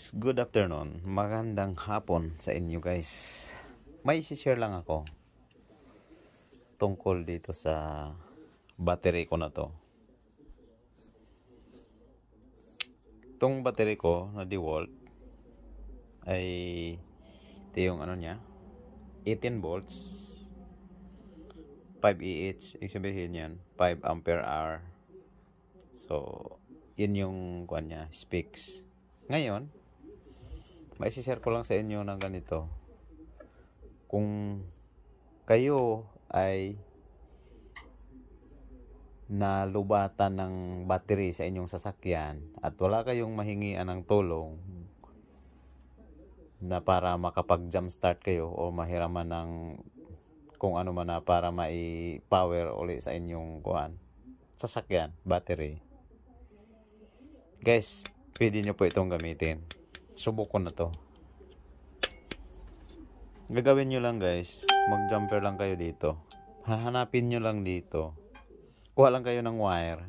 guys, good afternoon. Magandang hapon sa inyo guys. May share lang ako tungkol dito sa battery ko na to. Tong battery ko na DeWalt ay ito yung ano niya 18 volts 5 EH ibig sabihin yan 5 ampere hour so yun yung kuan niya specs ngayon, maisishare ko lang sa inyo ng ganito. Kung kayo ay nalubatan ng battery sa inyong sasakyan at wala kayong mahingian ng tulong na para makapag jump start kayo o mahiraman ng kung ano man na para mai-power uli sa inyong kuhan sasakyan, battery guys, pwede nyo po itong gamitin subok ko na to gagawin nyo lang guys mag jumper lang kayo dito hahanapin nyo lang dito kuha lang kayo ng wire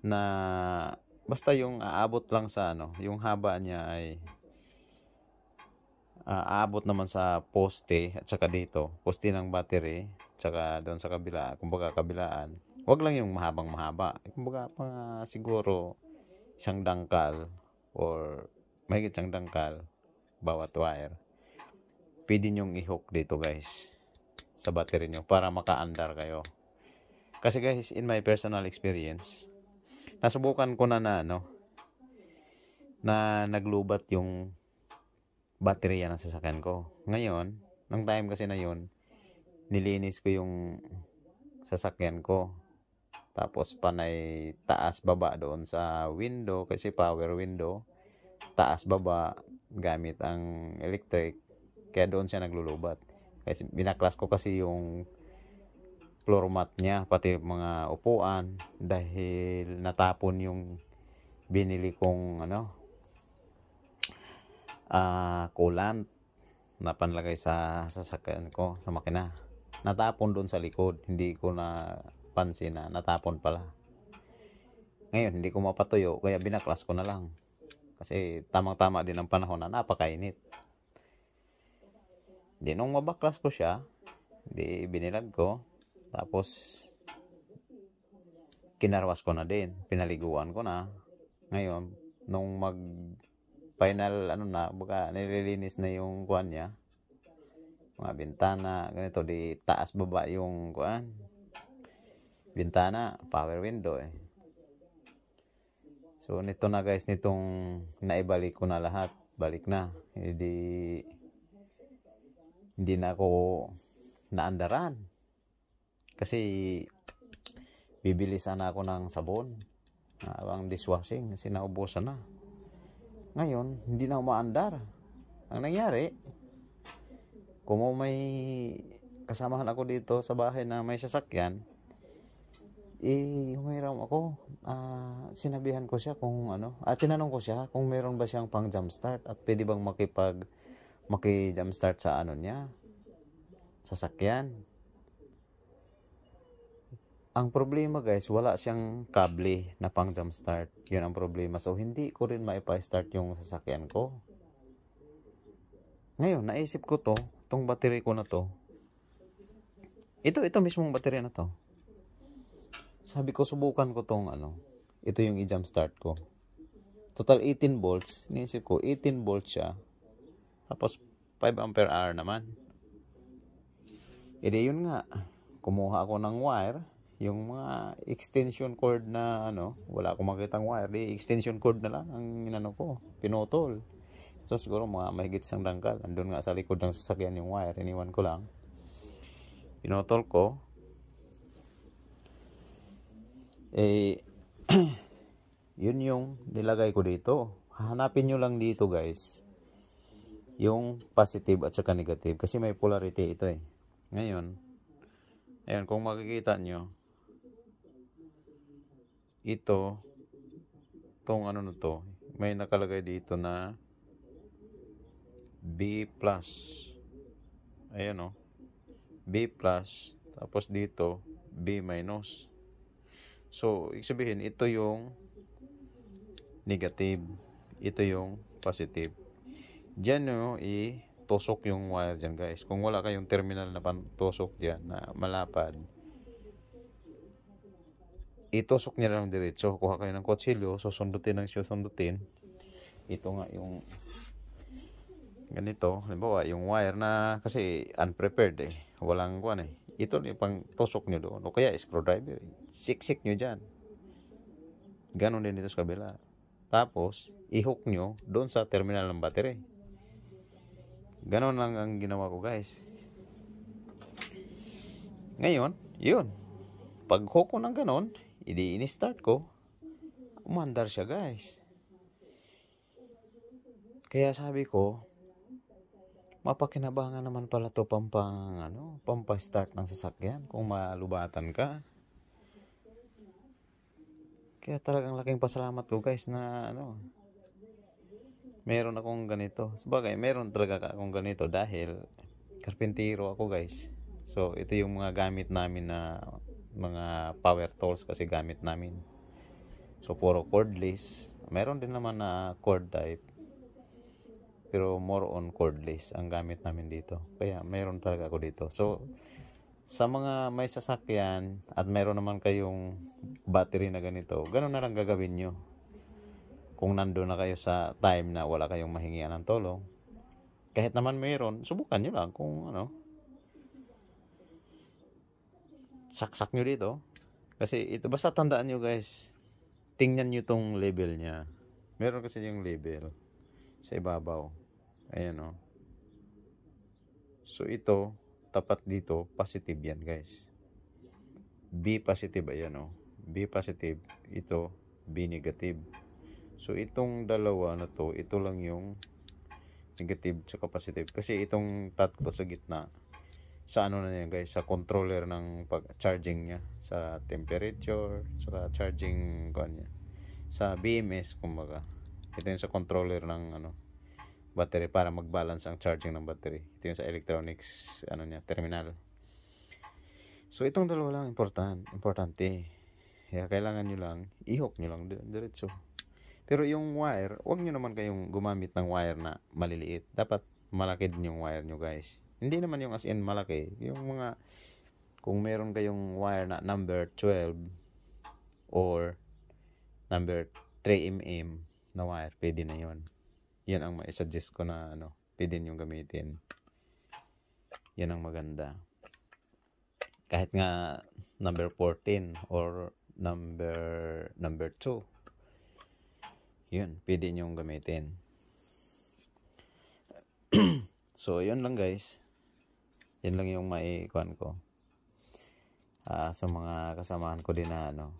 na basta yung aabot lang sa ano yung haba niya ay uh, aabot naman sa poste at saka dito poste ng battery at saka doon sa kabila kumbaga kabilaan wag lang yung mahabang mahaba kumbaga pa siguro isang dangkal or mahigit siyang dangkal bawat wire pwede nyong i-hook dito guys sa battery nyo para maka-andar kayo kasi guys in my personal experience nasubukan ko na na ano na naglubat yung baterya ng sasakyan ko ngayon ng time kasi na yun nilinis ko yung sasakyan ko tapos panay taas baba doon sa window kasi power window taas baba gamit ang electric kaya doon siya naglulubat kasi binaklas ko kasi yung floor mat niya pati mga upuan dahil natapon yung binili kong ano uh, coolant na panlagay sa sasakyan ko sa makina natapon doon sa likod hindi ko na pansin na natapon pala ngayon hindi ko mapatuyo kaya binaklas ko na lang kasi tamang-tama din ang panahon na napakainit. Di nung mabaklas ko siya, di binilag ko. Tapos, kinarwas ko na din. Pinaliguan ko na. Ngayon, nung mag final ano na, baka nililinis na yung kuan niya. Mga bintana, ganito, di taas baba yung kuan. Bintana, power window eh. So, nito na guys, nitong naibalik ko na lahat. Balik na. Hindi, hindi na ako naandaran. Kasi, bibili sana ako ng sabon. Ang dishwashing, kasi naubusan na. Ngayon, hindi na umaandar. Ang nangyari, kung may kasamahan ako dito sa bahay na may sasakyan, eh, humiram ako. Uh, sinabihan ko siya kung ano, at ah, tinanong ko siya kung meron ba siyang pang jump start at pwede bang makipag maki start sa ano niya, sasakyan. Ang problema guys, wala siyang kable na pang jump start Yun ang problema. So, hindi ko rin maipa-start yung sasakyan ko. Ngayon, naisip ko to, tong battery ko na to. Ito, ito mismong battery na to sabi ko, subukan ko tong ano. Ito yung i-jump start ko. Total 18 volts. Iniisip ko, 18 volts siya. Tapos, 5 ampere hour naman. E di yun nga. Kumuha ako ng wire. Yung mga extension cord na ano, wala akong makitang wire. Di extension cord na lang ang inano ko. Pinutol. So, siguro mga mahigit isang dangkal. Andun nga sa likod ng sasakyan yung wire. Iniwan ko lang. Pinutol ko eh yun yung nilagay ko dito hahanapin nyo lang dito guys yung positive at saka negative kasi may polarity ito eh ngayon ayan kung makikita nyo ito tong ano na to may nakalagay dito na B plus ayan o oh. B plus tapos dito B minus So, ibig sabihin, ito yung negative. Ito yung positive. Diyan nyo, i-tusok yung wire dyan, guys. Kung wala kayong terminal na pantusok dyan, na malapad, itusok nyo lang diretso. Kuha kayo ng kutsilyo, susundutin ang susundutin. Ito nga yung ganito, halimbawa yung wire na kasi unprepared eh, walang kuan eh. Ito yung pang tusok nyo doon. O kaya screwdriver, siksik nyo dyan. Ganon din dito sa kabila. Tapos, ihook nyo doon sa terminal ng battery. Ganon lang ang ginawa ko guys. Ngayon, yun. Pag hook ko ng ganon, hindi in-start ko, umandar siya guys. Kaya sabi ko, mapakinabangan naman pala to pampang ano, pampa-start ng sasakyan kung malubatan ka. Kaya talagang laking pasalamat ko guys na ano meron akong ganito. Sabagay, meron talaga akong ganito dahil karpintero ako guys. So, ito yung mga gamit namin na mga power tools kasi gamit namin. So, puro cordless. Meron din naman na cord type pero more on cordless ang gamit namin dito. Kaya mayroon talaga ako dito. So, sa mga may sasakyan at mayroon naman kayong battery na ganito, ganun na lang gagawin nyo. Kung nando na kayo sa time na wala kayong mahingian ng tulong, kahit naman mayroon, subukan nyo lang kung ano. Saksak nyo dito. Kasi ito, basta tandaan nyo guys, tingnan nyo tong label niya. Meron kasi yung label sa ibabaw. Ayan o. Oh. So ito, tapat dito, positive yan guys. B positive, ayan o. Oh. B positive, ito, B negative. So itong dalawa na to, ito lang yung negative tsaka positive. Kasi itong tatlo sa gitna, sa ano na yan guys, sa controller ng pag-charging niya, sa temperature, ano sa charging kuan niya. Sa BMS kumbaga. Ito yung sa controller ng ano battery para mag-balance ang charging ng battery. Ito yung sa electronics ano niya, terminal. So itong dalawa lang important, importante. Kaya kailangan niyo lang i niyo lang diretso. Pero yung wire, huwag niyo naman kayong gumamit ng wire na maliliit. Dapat malaki din yung wire niyo, guys. Hindi naman yung as in malaki, yung mga kung meron kayong wire na number 12 or number 3mm na wire, pwede na 'yon yan ang ma-suggest ko na ano, pwede nyo gamitin. Yan ang maganda. Kahit nga number 14 or number number 2. Yun, pwede nyo gamitin. so, yun lang guys. Yan lang yung maikuan ko. Uh, sa mga kasamahan ko din na ano,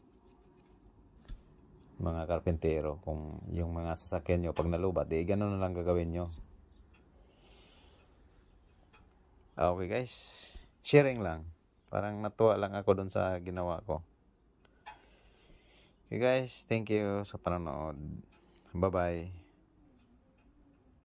mga karpentero kung yung mga sasakyan nyo pag nalubat di eh, ganun na lang gagawin nyo okay guys sharing lang parang natuwa lang ako dun sa ginawa ko okay guys thank you sa panonood bye bye